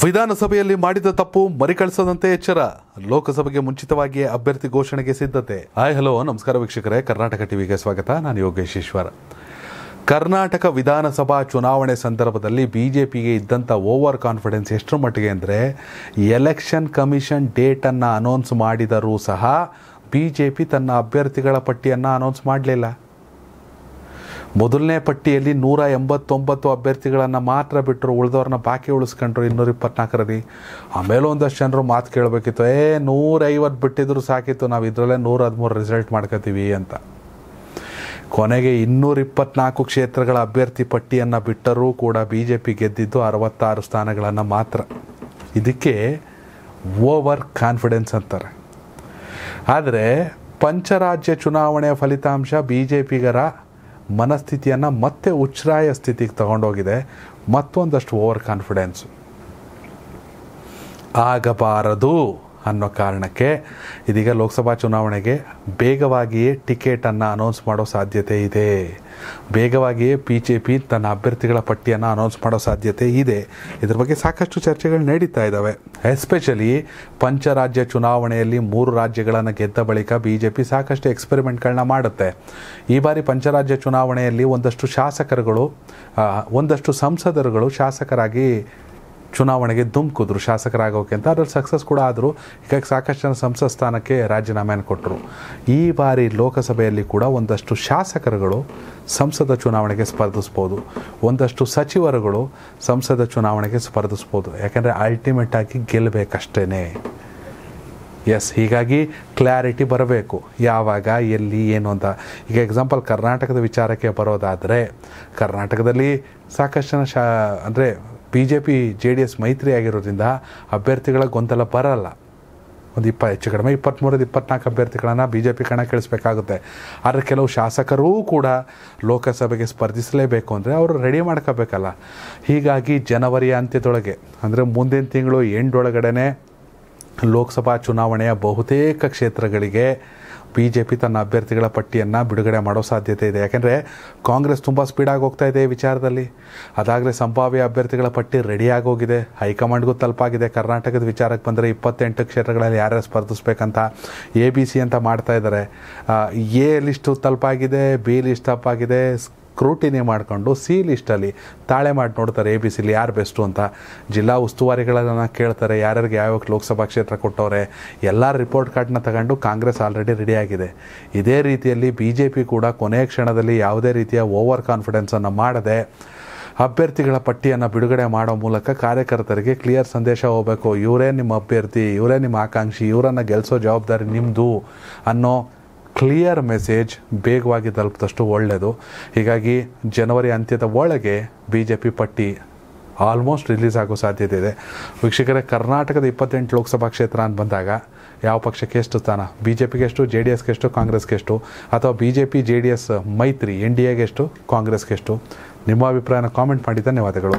ವಿಧಾನಸಭೆಯಲ್ಲಿ ಮಾಡಿದ ತಪ್ಪು ಮರಿಕಳಿಸದಂತೆ ಎಚ್ಚರ ಲೋಕಸಭೆಗೆ ಮುಂಚಿತವಾಗಿಯೇ ಅಭ್ಯರ್ಥಿ ಘೋಷಣೆಗೆ ಸಿದ್ಧತೆ ಹಾಯ್ ಹಲೋ ನಮಸ್ಕಾರ ವೀಕ್ಷಕರೇ ಕರ್ನಾಟಕ ಟಿವಿಗೆ ಸ್ವಾಗತ ನಾನು ಯೋಗೇಶ್ ಕರ್ನಾಟಕ ವಿಧಾನಸಭಾ ಚುನಾವಣೆ ಸಂದರ್ಭದಲ್ಲಿ ಬಿ ಜೆ ಪಿಗೆ ಇದ್ದಂಥ ಓವರ್ ಕಾನ್ಫಿಡೆನ್ಸ್ ಎಷ್ಟರ ಮಟ್ಟಿಗೆ ಅಂದರೆ ಎಲೆಕ್ಷನ್ ಕಮಿಷನ್ ಡೇಟನ್ನು ಅನೌನ್ಸ್ ಮಾಡಿದರೂ ಸಹ ಬಿ ಜೆ ಪಿ ತನ್ನ ಅಭ್ಯರ್ಥಿಗಳ ಪಟ್ಟಿಯನ್ನು ಅನೌನ್ಸ್ ಮಾಡಲಿಲ್ಲ ಮೊದಲನೇ ಪಟ್ಟಿಯಲ್ಲಿ ನೂರ ಎಂಬತ್ತೊಂಬತ್ತು ಅಭ್ಯರ್ಥಿಗಳನ್ನು ಮಾತ್ರ ಬಿಟ್ಟರು ಉಳಿದವ್ರನ್ನ ಬಾಕಿ ಉಳಿಸ್ಕೊಂಡ್ರು ಇನ್ನೂರ ಇಪ್ಪತ್ನಾಲ್ಕರಲ್ಲಿ ಆಮೇಲೆ ಒಂದಷ್ಟು ಜನರು ಮಾತು ಕೇಳಬೇಕಿತ್ತು ಏ ನೂರೈವತ್ತು ಬಿಟ್ಟಿದ್ರು ಸಾಕಿತ್ತು ನಾವು ಇದರಲ್ಲೇ ನೂರ ಹದಿಮೂರು ರಿಸಲ್ಟ್ ಮಾಡ್ಕೋತೀವಿ ಅಂತ ಕೊನೆಗೆ ಇನ್ನೂರ ಇಪ್ಪತ್ನಾಲ್ಕು ಕ್ಷೇತ್ರಗಳ ಅಭ್ಯರ್ಥಿ ಪಟ್ಟಿಯನ್ನು ಬಿಟ್ಟರೂ ಕೂಡ ಬಿ ಜೆ ಪಿ ಗೆದ್ದಿದ್ದು ಅರವತ್ತಾರು ಸ್ಥಾನಗಳನ್ನು ಮಾತ್ರ ಇದಕ್ಕೆ ಓವರ್ ಕಾನ್ಫಿಡೆನ್ಸ್ ಅಂತಾರೆ ಆದರೆ ಪಂಚರಾಜ್ಯ ಚುನಾವಣೆಯ ಫಲಿತಾಂಶ ಬಿ ಜೆ ಪಿಗರ ಮನಸ್ಥಿತಿಯನ್ನು ಮತ್ತೆ ಉಚ್ಛ್ರಾಯ ಸ್ಥಿತಿಗೆ ತಗೊಂಡೋಗಿದೆ ಮತ್ತೊಂದಷ್ಟು ಓವರ್ ಕಾನ್ಫಿಡೆನ್ಸು ಆಗಬಾರದು ಅನ್ನೋ ಕಾರಣಕ್ಕೆ ಇದೀಗ ಲೋಕಸಭಾ ಚುನಾವಣೆಗೆ ಬೇಗವಾಗಿಯೇ ಟಿಕೆಟನ್ನು ಅನೌನ್ಸ್ ಮಾಡೋ ಸಾಧ್ಯತೆ ಇದೆ ಬೇಗವಾಗಿಯೇ ಬಿ ಜೆ ಪಿ ತನ್ನ ಅಭ್ಯರ್ಥಿಗಳ ಪಟ್ಟಿಯನ್ನು ಅನೌನ್ಸ್ ಮಾಡೋ ಸಾಧ್ಯತೆ ಇದೆ ಇದ್ರ ಬಗ್ಗೆ ಸಾಕಷ್ಟು ಚರ್ಚೆಗಳು ನಡೀತಾ ಇದ್ದಾವೆ ಎಸ್ಪೆಷಲಿ ಪಂಚರಾಜ್ಯ ಚುನಾವಣೆಯಲ್ಲಿ ಮೂರು ರಾಜ್ಯಗಳನ್ನು ಗೆದ್ದ ಬಳಿಕ ಬಿ ಜೆ ಪಿ ಸಾಕಷ್ಟು ಎಕ್ಸ್ಪೆರಿಮೆಂಟ್ಗಳನ್ನ ಮಾಡುತ್ತೆ ಈ ಬಾರಿ ಪಂಚರಾಜ್ಯ ಚುನಾವಣೆಯಲ್ಲಿ ಒಂದಷ್ಟು ಶಾಸಕರುಗಳು ಒಂದಷ್ಟು ಸಂಸದರುಗಳು ಶಾಸಕರಾಗಿ ಚುನಾವಣೆಗೆ ಧುಮ್ಕಿದ್ರು ಶಾಸಕರಾಗೋಕೆ ಅಂತ ಅದ್ರಲ್ಲಿ ಸಕ್ಸಸ್ ಕೂಡ ಆದರೂ ಹೀಗಾಗಿ ಸಾಕಷ್ಟು ಜನ ಸಂಸತ್ ಸ್ಥಾನಕ್ಕೆ ರಾಜೀನಾಮೆಯನ್ನು ಕೊಟ್ಟರು ಈ ಬಾರಿ ಲೋಕಸಭೆಯಲ್ಲಿ ಕೂಡ ಒಂದಷ್ಟು ಶಾಸಕರುಗಳು ಸಂಸದ ಚುನಾವಣೆಗೆ ಸ್ಪರ್ಧಿಸ್ಬೋದು ಒಂದಷ್ಟು ಸಚಿವರುಗಳು ಸಂಸದ ಚುನಾವಣೆಗೆ ಸ್ಪರ್ಧಿಸ್ಬೋದು ಯಾಕೆಂದರೆ ಅಲ್ಟಿಮೇಟಾಗಿ ಗೆಲ್ಲಬೇಕಷ್ಟೇ ಎಸ್ ಹೀಗಾಗಿ ಕ್ಲಾರಿಟಿ ಬರಬೇಕು ಯಾವಾಗ ಎಲ್ಲಿ ಏನು ಅಂತ ಈಗ ಎಕ್ಸಾಂಪಲ್ ಕರ್ನಾಟಕದ ವಿಚಾರಕ್ಕೆ ಬರೋದಾದರೆ ಕರ್ನಾಟಕದಲ್ಲಿ ಸಾಕಷ್ಟು ಜನ ಶಾ ಅಂದರೆ B J P J D S ಮೈತ್ರಿ ಆಗಿರೋದ್ರಿಂದ ಅಭ್ಯರ್ಥಿಗಳ ಗೊಂದಲ ಬರಲ್ಲ ಒಂದು ಇಪ್ಪ ಹೆಚ್ಚು ಕಡಿಮೆ ಇಪ್ಪತ್ತ್ಮೂರದ ಇಪ್ಪತ್ನಾಲ್ಕು ಅಭ್ಯರ್ಥಿಗಳನ್ನು ಬಿ ಜೆ ಪಿ ಕಣ ಕೇಳಿಸ್ಬೇಕಾಗುತ್ತೆ ಆದರೆ ಕೆಲವು ಶಾಸಕರೂ ಕೂಡ ಲೋಕಸಭೆಗೆ ಸ್ಪರ್ಧಿಸಲೇಬೇಕು ಅಂದರೆ ಅವರು ರೆಡಿ ಮಾಡ್ಕೋಬೇಕಲ್ಲ ಹೀಗಾಗಿ ಜನವರಿ ಅಂತ್ಯದೊಳಗೆ ಅಂದರೆ ಮುಂದಿನ ತಿಂಗಳು ಎಂಟೊಳಗಡೆ ಲೋಕಸಭಾ ಚುನಾವಣೆಯ ಬಹುತೇಕ ಕ್ಷೇತ್ರಗಳಿಗೆ ಬಿ ಜೆ ಪಿ ತನ್ನ ಅಭ್ಯರ್ಥಿಗಳ ಪಟ್ಟಿಯನ್ನು ಬಿಡುಗಡೆ ಮಾಡೋ ಸಾಧ್ಯತೆ ಇದೆ ಯಾಕೆಂದರೆ ಕಾಂಗ್ರೆಸ್ ತುಂಬ ಸ್ಪೀಡಾಗಿ ಹೋಗ್ತಾ ಇದೆ ಈ ವಿಚಾರದಲ್ಲಿ ಅದಾಗಲೇ ಸಂಭಾವ್ಯ ಅಭ್ಯರ್ಥಿಗಳ ಪಟ್ಟಿ ಹೋಗಿದೆ ಹೈಕಮಾಂಡ್ಗೂ ತಲುಪಾಗಿದೆ ಕರ್ನಾಟಕದ ವಿಚಾರಕ್ಕೆ ಬಂದರೆ ಇಪ್ಪತ್ತೆಂಟು ಕ್ಷೇತ್ರಗಳಲ್ಲಿ ಯಾರ್ಯಾರು ಸ್ಪರ್ಧಿಸ್ಬೇಕಂತ ಎ ಬಿ ಸಿ ಅಂತ ಮಾಡ್ತಾ ಇದ್ದಾರೆ ಎ ಲಿಸ್ಟು ತಲುಪಾಗಿದೆ ಬಿ ಲಿಸ್ಟ್ ತಪ್ಪಾಗಿದೆ ಸ್ಕ್ರೂಟಿನಿ ಮಾಡಿಕೊಂಡು ಸಿ ಲಿಸ್ಟಲ್ಲಿ ತಾಳೆ ಮಾಡಿ ನೋಡ್ತಾರೆ ಎ ಬಿ ಸಿಲಿ ಯಾರು ಬೆಸ್ಟು ಅಂತ ಜಿಲ್ಲಾ ಉಸ್ತುವಾರಿಗಳನ್ನು ಕೇಳ್ತಾರೆ ಯಾರ್ಯಾರಿಗೆ ಯಾವ್ಯಾವ ಲೋಕಸಭಾ ಕ್ಷೇತ್ರ ಕೊಟ್ಟವ್ರೆ ಎಲ್ಲ ರಿಪೋರ್ಟ್ ಕಾರ್ಡ್ನ ತಗೊಂಡು ಕಾಂಗ್ರೆಸ್ ಆಲ್ರೆಡಿ ರೆಡಿಯಾಗಿದೆ ಇದೇ ರೀತಿಯಲ್ಲಿ ಬಿ ಜೆ ಪಿ ಕೂಡ ಕೊನೆಯ ಕ್ಷಣದಲ್ಲಿ ಯಾವುದೇ ರೀತಿಯ ಓವರ್ ಕಾನ್ಫಿಡೆನ್ಸನ್ನು ಮಾಡದೆ ಅಭ್ಯರ್ಥಿಗಳ ಪಟ್ಟಿಯನ್ನು ಬಿಡುಗಡೆ ಮಾಡೋ ಮೂಲಕ ಕಾರ್ಯಕರ್ತರಿಗೆ ಕ್ಲಿಯರ್ ಸಂದೇಶ ಹೋಗಬೇಕು ಇವರೇ ನಿಮ್ಮ ಅಭ್ಯರ್ಥಿ ಇವರೇ ನಿಮ್ಮ ಆಕಾಂಕ್ಷಿ ಇವರನ್ನು ಗೆಲ್ಲಿಸೋ ಜವಾಬ್ದಾರಿ ನಿಮ್ಮದು ಅನ್ನೋ ಕ್ಲಿಯರ್ ಮೆಸೇಜ್ ಬೇಗವಾಗಿ ತಲುಪಿದಷ್ಟು ಒಳ್ಳೆಯದು ಹೀಗಾಗಿ ಜನವರಿ ಅಂತ್ಯದ ಒಳಗೆ ಬಿ ಜೆ ಪಿ ಪಟ್ಟಿ ಆಲ್ಮೋಸ್ಟ್ ರಿಲೀಸ್ ಆಗೋ ಸಾಧ್ಯತೆ ಇದೆ ವೀಕ್ಷಕರೇ ಕರ್ನಾಟಕದ ಇಪ್ಪತ್ತೆಂಟು ಲೋಕಸಭಾ ಕ್ಷೇತ್ರ ಅಂತ ಬಂದಾಗ ಯಾವ ಪಕ್ಷಕ್ಕೆ ಎಷ್ಟು ಸ್ಥಾನ ಬಿ ಜೆ ಪಿಗೆ ಎಷ್ಟು ಜೆ ಡಿ ಎಸ್ಗೆ ಎಷ್ಟು ಕಾಂಗ್ರೆಸ್ಗೆ ಎಷ್ಟು ಅಥವಾ B J P J D S ಮೈತ್ರಿ ಎನ್ ಡಿ ಎಗೆ ಎಷ್ಟು ಕಾಂಗ್ರೆಸ್ಗೆ ಎಷ್ಟು ನಿಮ್ಮ ಅಭಿಪ್ರಾಯನ ಕಾಮೆಂಟ್ ಮಾಡಿ ಧನ್ಯವಾದಗಳು